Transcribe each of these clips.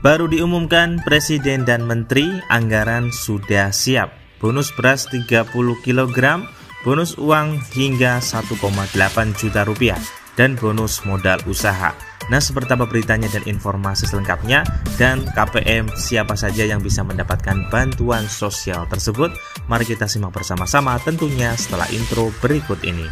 Baru diumumkan Presiden dan Menteri, anggaran sudah siap. Bonus beras 30 kg, bonus uang hingga 1,8 juta rupiah, dan bonus modal usaha. Nah, seperti apa beritanya dan informasi selengkapnya dan KPM siapa saja yang bisa mendapatkan bantuan sosial tersebut? Mari kita simak bersama-sama tentunya setelah intro berikut ini.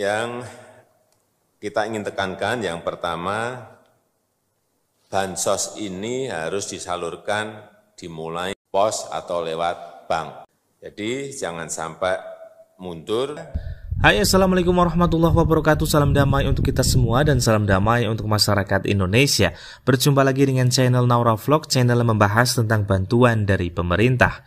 yang kita ingin tekankan yang pertama, bansos ini harus disalurkan dimulai pos atau lewat bank. Jadi jangan sampai mundur. Hai assalamualaikum warahmatullahi wabarakatuh Salam damai untuk kita semua dan salam damai untuk masyarakat Indonesia Berjumpa lagi dengan channel Naura Vlog Channel yang membahas tentang bantuan dari pemerintah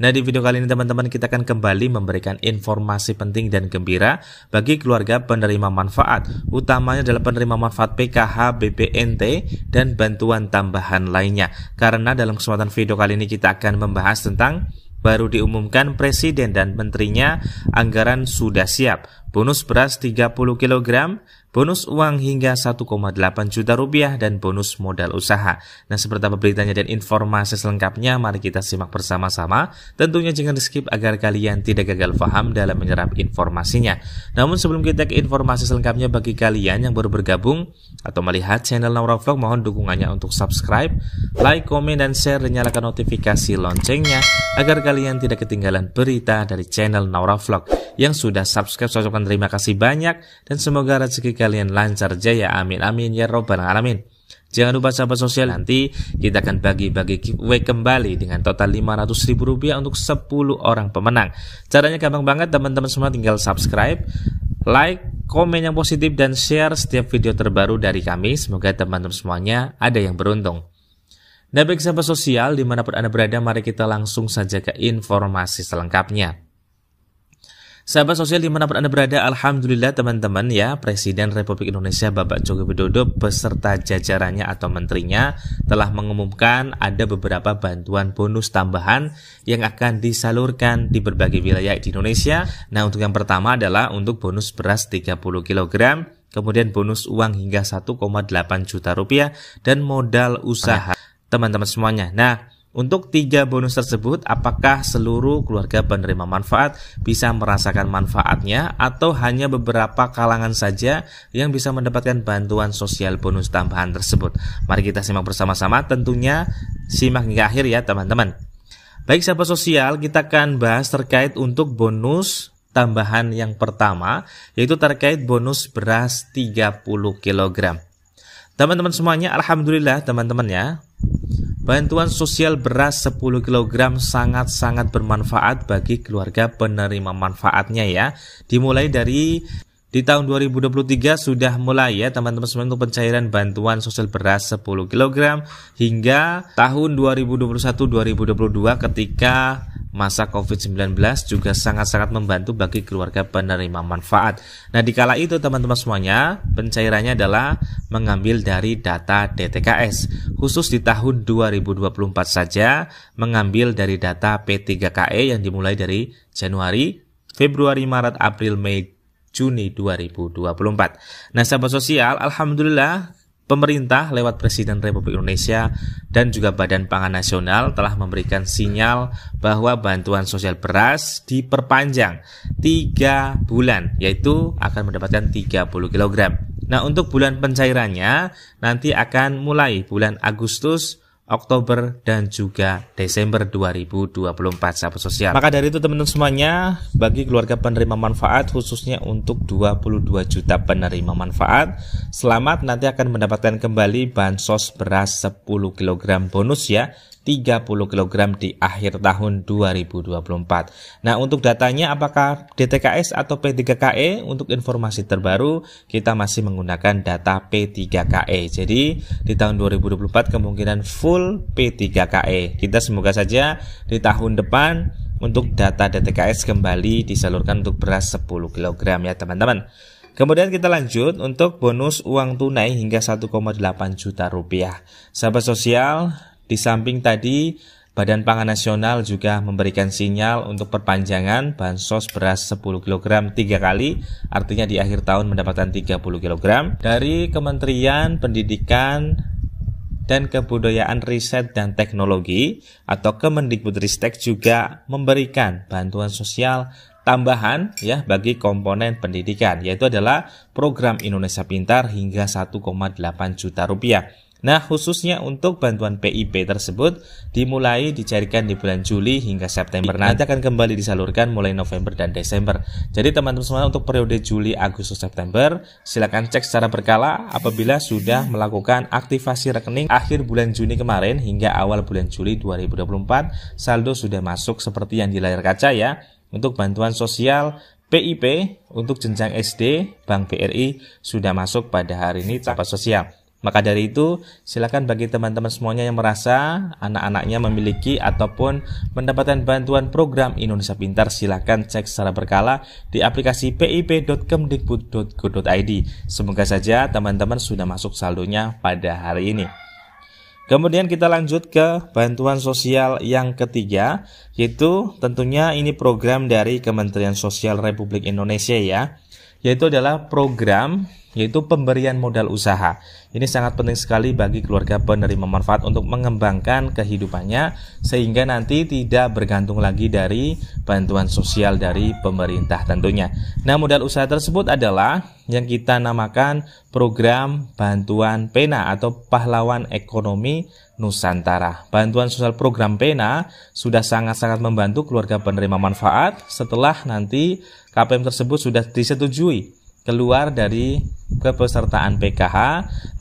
Nah di video kali ini teman-teman kita akan kembali memberikan informasi penting dan gembira bagi keluarga penerima manfaat, utamanya adalah penerima manfaat PKH, BPNT, dan bantuan tambahan lainnya. Karena dalam kesempatan video kali ini kita akan membahas tentang baru diumumkan presiden dan menterinya anggaran sudah siap. Bonus beras 30 kg, bonus uang hingga 1,8 juta rupiah dan bonus modal usaha. Nah, seperti apa beritanya dan informasi selengkapnya, mari kita simak bersama-sama. Tentunya jangan di skip agar kalian tidak gagal paham dalam menyerap informasinya. Namun sebelum kita ke informasi selengkapnya bagi kalian yang baru bergabung atau melihat channel Naura Vlog, mohon dukungannya untuk subscribe, like, komen, dan share dan nyalakan notifikasi loncengnya agar kalian tidak ketinggalan berita dari channel Naura Vlog. Yang sudah subscribe, Saya ucapkan terima kasih banyak dan semoga rezeki kalian lancar jaya. Amin amin ya robbal alamin. Jangan lupa sahabat sosial nanti kita akan bagi-bagi giveaway kembali dengan total 500 ribu rupiah untuk 10 orang pemenang. Caranya gampang banget teman-teman semua tinggal subscribe, like, komen yang positif dan share setiap video terbaru dari kami. Semoga teman-teman semuanya ada yang beruntung. Nah baik sahabat sosial dimanapun Anda berada mari kita langsung saja ke informasi selengkapnya. Sahabat sosial dimanapun Anda berada, Alhamdulillah teman-teman ya, Presiden Republik Indonesia Bapak Joko Widodo beserta jajarannya atau menterinya telah mengumumkan ada beberapa bantuan bonus tambahan yang akan disalurkan di berbagai wilayah di Indonesia. Nah untuk yang pertama adalah untuk bonus beras 30 kg, kemudian bonus uang hingga 1,8 juta rupiah dan modal usaha teman-teman semuanya. Nah, untuk tiga bonus tersebut, apakah seluruh keluarga penerima manfaat bisa merasakan manfaatnya atau hanya beberapa kalangan saja yang bisa mendapatkan bantuan sosial bonus tambahan tersebut? Mari kita simak bersama-sama, tentunya simak hingga akhir ya teman-teman. Baik sahabat sosial, kita akan bahas terkait untuk bonus tambahan yang pertama, yaitu terkait bonus beras 30 kg. Teman-teman semuanya, Alhamdulillah teman-teman ya, Bantuan sosial beras 10 kg sangat-sangat bermanfaat bagi keluarga penerima manfaatnya ya. Dimulai dari di tahun 2023 sudah mulai ya teman-teman semua untuk pencairan bantuan sosial beras 10 kg hingga tahun 2021-2022 ketika masa COVID-19 juga sangat-sangat membantu bagi keluarga penerima manfaat. Nah, di kala itu teman-teman semuanya, pencairannya adalah mengambil dari data DTKS. Khusus di tahun 2024 saja mengambil dari data P3KE yang dimulai dari Januari, Februari, Maret, April, Mei, Juni 2024. Nah, sahabat sosial, alhamdulillah Pemerintah lewat Presiden Republik Indonesia dan juga Badan Pangan Nasional telah memberikan sinyal bahwa bantuan sosial beras diperpanjang 3 bulan, yaitu akan mendapatkan 30 kg. Nah, untuk bulan pencairannya nanti akan mulai bulan Agustus Oktober dan juga Desember 2024 sahabat sosial. Maka dari itu teman-teman semuanya bagi keluarga penerima manfaat khususnya untuk 22 juta penerima manfaat selamat nanti akan mendapatkan kembali bansos beras 10 kg bonus ya 30 kg di akhir tahun 2024. Nah, untuk datanya apakah DTKS atau P3KE? Untuk informasi terbaru, kita masih menggunakan data P3KE. Jadi, di tahun 2024 kemungkinan full P3KE. Kita semoga saja di tahun depan untuk data DTKS kembali disalurkan untuk beras 10 kg ya, teman-teman. Kemudian kita lanjut untuk bonus uang tunai hingga 1,8 juta rupiah. Sahabat sosial, di samping tadi, Badan Pangan Nasional juga memberikan sinyal untuk perpanjangan bansos beras 10 kg 3 kali, artinya di akhir tahun mendapatkan 30 kg. Dari Kementerian Pendidikan dan Kebudayaan Riset dan Teknologi atau Kemendikbudristek juga memberikan bantuan sosial tambahan ya bagi komponen pendidikan yaitu adalah program Indonesia Pintar hingga 1,8 juta rupiah. Nah, khususnya untuk bantuan PIP tersebut dimulai dicarikan di bulan Juli hingga September. Nah, nanti akan kembali disalurkan mulai November dan Desember. Jadi teman-teman semua untuk periode Juli, Agustus, September silakan cek secara berkala apabila sudah melakukan aktivasi rekening akhir bulan Juni kemarin hingga awal bulan Juli 2024 saldo sudah masuk seperti yang di layar kaca ya. Untuk bantuan sosial PIP untuk jenjang SD, Bank BRI sudah masuk pada hari ini tanpa sosial. Maka dari itu, silakan bagi teman-teman semuanya yang merasa anak-anaknya memiliki ataupun mendapatkan bantuan program Indonesia Pintar, silakan cek secara berkala di aplikasi pip.kemdikbud.go.id. Semoga saja teman-teman sudah masuk saldonya pada hari ini. Kemudian kita lanjut ke bantuan sosial yang ketiga, yaitu tentunya ini program dari Kementerian Sosial Republik Indonesia ya, yaitu adalah program yaitu pemberian modal usaha. Ini sangat penting sekali bagi keluarga penerima manfaat untuk mengembangkan kehidupannya sehingga nanti tidak bergantung lagi dari bantuan sosial dari pemerintah tentunya. Nah, modal usaha tersebut adalah yang kita namakan program bantuan pena atau pahlawan ekonomi Nusantara. Bantuan sosial program PENA sudah sangat-sangat membantu keluarga penerima manfaat setelah nanti KPM tersebut sudah disetujui keluar dari kepesertaan PKH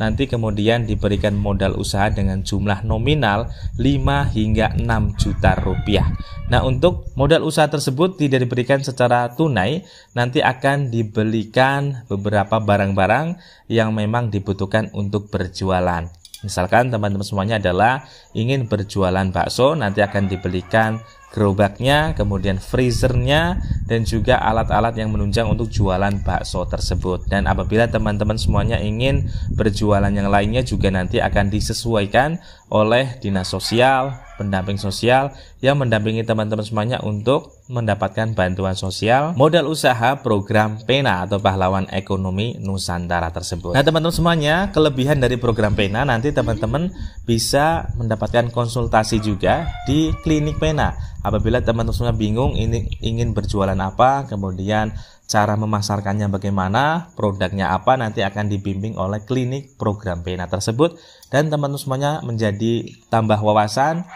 nanti kemudian diberikan modal usaha dengan jumlah nominal 5 hingga 6 juta rupiah. Nah, untuk modal usaha tersebut tidak diberikan secara tunai, nanti akan dibelikan beberapa barang-barang yang memang dibutuhkan untuk berjualan. Misalkan teman-teman semuanya adalah ingin berjualan bakso, nanti akan dibelikan gerobaknya, kemudian freezernya, dan juga alat-alat yang menunjang untuk jualan bakso tersebut. Dan apabila teman-teman semuanya ingin berjualan yang lainnya juga nanti akan disesuaikan oleh dinas sosial, pendamping sosial yang mendampingi teman-teman semuanya untuk mendapatkan bantuan sosial modal usaha program PENA atau Pahlawan Ekonomi Nusantara tersebut. Nah teman-teman semuanya kelebihan dari program PENA nanti teman-teman bisa mendapatkan konsultasi juga di klinik PENA Apabila teman-teman bingung ini ingin berjualan apa, kemudian cara memasarkannya bagaimana, produknya apa nanti akan dibimbing oleh klinik program Pena tersebut dan teman-teman semuanya menjadi tambah wawasan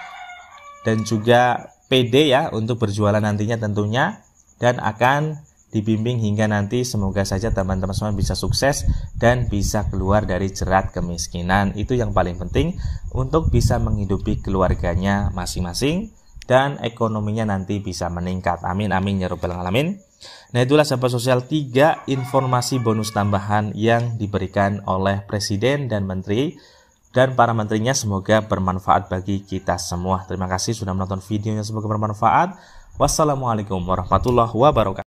dan juga PD ya untuk berjualan nantinya tentunya dan akan dibimbing hingga nanti semoga saja teman-teman semua bisa sukses dan bisa keluar dari jerat kemiskinan. Itu yang paling penting untuk bisa menghidupi keluarganya masing-masing dan ekonominya nanti bisa meningkat. Amin amin ya rabbal alamin. Nah itulah sahabat sosial 3 informasi bonus tambahan yang diberikan oleh Presiden dan Menteri dan para menterinya semoga bermanfaat bagi kita semua. Terima kasih sudah menonton videonya semoga bermanfaat. Wassalamualaikum warahmatullahi wabarakatuh.